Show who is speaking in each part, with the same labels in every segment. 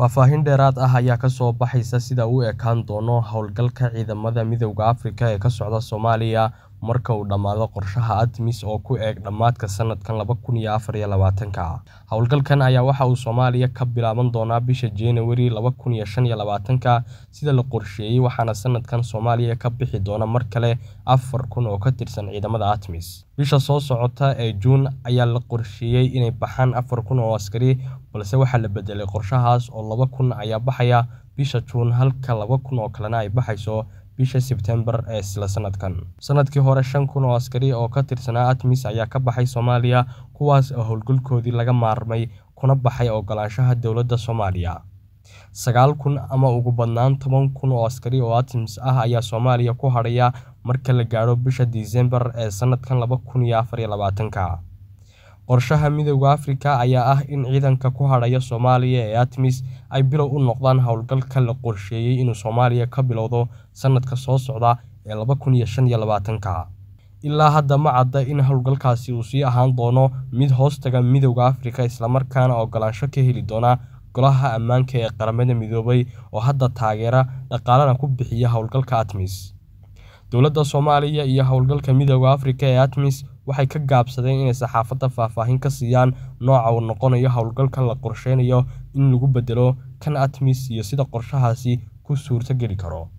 Speaker 1: Faahfaahin dheeraad ah ayaa ka soo baxaysa sida uu u ekaan doono howlgalka Ciidamada Midowga Afrika ee ka socda Soomaaliya marka uu dhammaado qorshaha artemis oo ku eeg dhammaadka sanadkan howlgalkan ayaa waxa uu soomaaliya ka bilaaban doonaa bisha januari laba labaatanka sida la qorsheeyey waxaana sanadkan soomaaliya ka bixi doona mar kale afar kun oo ka tirsan ciidamada atmis bisha soo socota ee juun ayaa la qorsheeyey inay baxaan afar kun oo askari balse waxaa la bedelay qorshahaas oo laba kun ayaa baxaya bisha juun halka laba kun oo kalena ay baxayso bisha sebtembar ee isla sanadkan sanadkii hore shan kun oo askari oo ka tirsanaa atmis ayaa ka baxay soomaaliya kuwaas oo howlgalkoodii laga maarmay kuna baxay ogolaanshaha dowladda soomaaliya sagaal kun ama ugu badnaan toban kun oo askari oo atmis ah ayaa soomaaliya ku hadhaya marka la gaadho bisha disembar ee sanadkan laba kun iyo afar iyo labaatanka Qorshaha Midowga Afrika ayaa ah in ciidanka ku hadhaya Soomaaliya ee ATMIS ay bilow u noqdaan howlgalka la qorsheeyey inuu Soomaaliya ka bilowdo sanadka soo socda ee laba kun iyo shan iyo labatanka. Ilaa hadda ma cadda in howlgalkaasi uu sii ahaan doono mid hoostaga taga Afrika islamarkaana ogolaansho ka heli doona Golaha Ammaanka ee Qaramada Midoobay oo hadda taageera dhaqaalana ku bixiya howlgalka ATMIS. Dowladda Soomaaliya iyo howlgalka Midowga Afrika ee ATMIS waxay ka gaabsadeen inay saxaafadda faahfaahin ka siiyaan nooca uu noqonayo howlgalka la qorsheynayo in lagu bedelo kan ATMIS iyo sida qorshahaasi ku suurtageli karo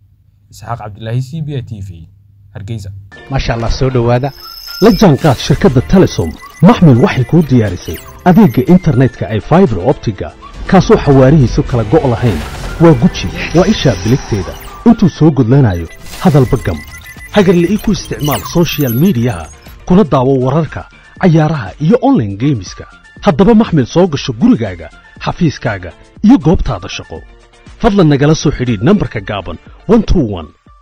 Speaker 1: isxaaq cabdilaahi c b a t v hargeysa
Speaker 2: maasha allah soo dhowaada la jaanqaad shirkadda telesom maxmil waxay kuu diyaarisay adeegga internetka ay faibar optiga kaasoo xawaarihiisu kala go' lahayn waa guji waa ishaa biligteeda intuu soo gudlanayo hadalba gam hagarla ii ku isticmaal sochial midiyaha kuna daawo wararka cayaaraha iyo online geemiska haddaba maxmed soo gasho gurigaaga xafiiskaaga iyo goobtaada shaqo fadlan nagala soo xidhiidh nambarka gaaban